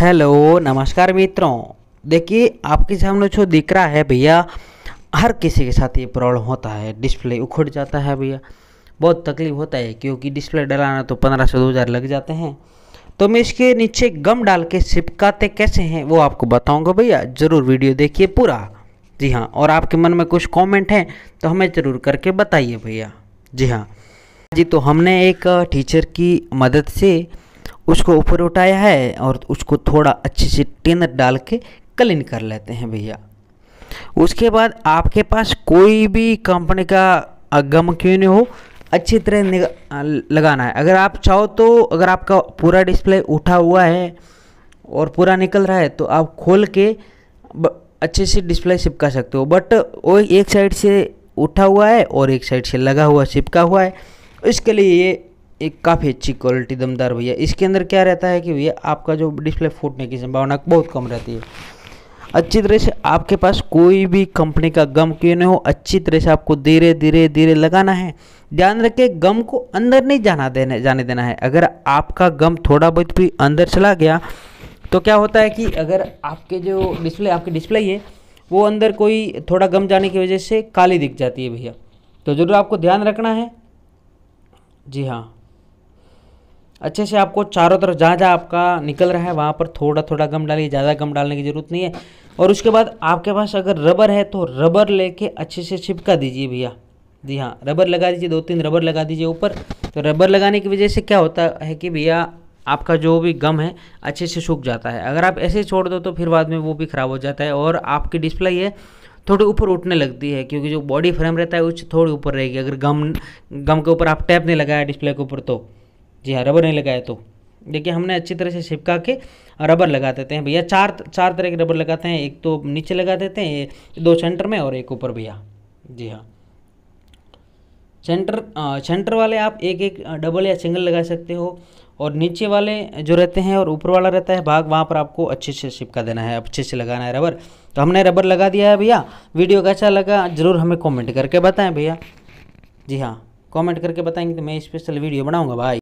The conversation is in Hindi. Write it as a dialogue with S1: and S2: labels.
S1: हेलो नमस्कार मित्रों देखिए आपके सामने जो दिख रहा है भैया हर किसी के साथ ये प्रॉब्लम होता है डिस्प्ले उखड़ जाता है भैया बहुत तकलीफ होता है क्योंकि डिस्प्ले डलाना तो पंद्रह सौ दो हज़ार लग जाते हैं तो मैं इसके नीचे गम डाल के चिपकाते कैसे हैं वो आपको बताऊंगा भैया ज़रूर वीडियो देखिए पूरा जी हाँ और आपके मन में कुछ कमेंट हैं तो हमें ज़रूर करके बताइए भैया जी हाँ जी तो हमने एक टीचर की मदद से उसको ऊपर उठाया है और उसको थोड़ा अच्छे से टेनर डाल के क्लीन कर लेते हैं भैया उसके बाद आपके पास कोई भी कंपनी का गम क्यों नहीं हो अच्छी तरह लगाना है अगर आप चाहो तो अगर आपका पूरा डिस्प्ले उठा हुआ है और पूरा निकल रहा है तो आप खोल के अच्छे से डिस्प्ले चिपका सकते हो बट वो एक साइड से उठा हुआ है और एक साइड से लगा हुआ चिपका हुआ है इसके लिए ये एक काफ़ी अच्छी क्वालिटी दमदार भैया इसके अंदर क्या रहता है कि भैया आपका जो डिस्प्ले फूटने की संभावना बहुत कम रहती है अच्छी तरह से आपके पास कोई भी कंपनी का गम क्यों नहीं हो अच्छी तरह से आपको धीरे धीरे धीरे लगाना है ध्यान रखें गम को अंदर नहीं जाना देने जाने देना है अगर आपका गम थोड़ा बहुत भी अंदर चला गया तो क्या होता है कि अगर आपके जो डिस्प्ले आपकी डिस्प्ले है वो अंदर कोई थोड़ा गम जाने की वजह से काली दिख जाती है भैया तो ज़रूर आपको ध्यान रखना है जी हाँ अच्छे से आपको चारों तरफ जहाँ जहाँ आपका निकल रहा है वहाँ पर थोड़ा थोड़ा गम डालिए ज़्यादा गम डालने की ज़रूरत नहीं है और उसके बाद आपके पास अगर रबर है तो रबर लेके अच्छे से छिपका दीजिए भैया जी हाँ रबर लगा दीजिए दो तीन रबर लगा दीजिए ऊपर तो रबर लगाने की वजह से क्या होता है कि भैया आपका जो भी गम है अच्छे से सूख जाता है अगर आप ऐसे छोड़ दो तो फिर बाद में वो भी ख़राब हो जाता है और आपकी डिस्प्ले है थोड़ी ऊपर उठने लगती है क्योंकि जो बॉडी फ्रेम रहता है उस थोड़ी ऊपर रहेगी अगर गम गम के ऊपर आप टैप नहीं लगाया डिस्प्ले के ऊपर तो जी हाँ रबर नहीं लगाए तो देखिए हमने अच्छी तरह से छिपका के रबर लगा देते हैं भैया चार चार तरह के रबर लगाते हैं एक तो नीचे लगा देते हैं दो सेंटर में और एक ऊपर भैया जी हाँ सेंटर सेंटर वाले आप एक एक डबल या सिंगल लगा सकते हो और नीचे वाले जो रहते हैं और ऊपर वाला रहता है भाग वहाँ पर आपको अच्छे से छिपका देना है अच्छे से लगाना है रबर तो हमने रबर लगा दिया है भैया वीडियो कैसा लगा ज़रूर हमें कमेंट करके बताएं भैया जी हाँ कमेंट करके बताएंगे तो मैं स्पेशल वीडियो बनाऊँगा भाई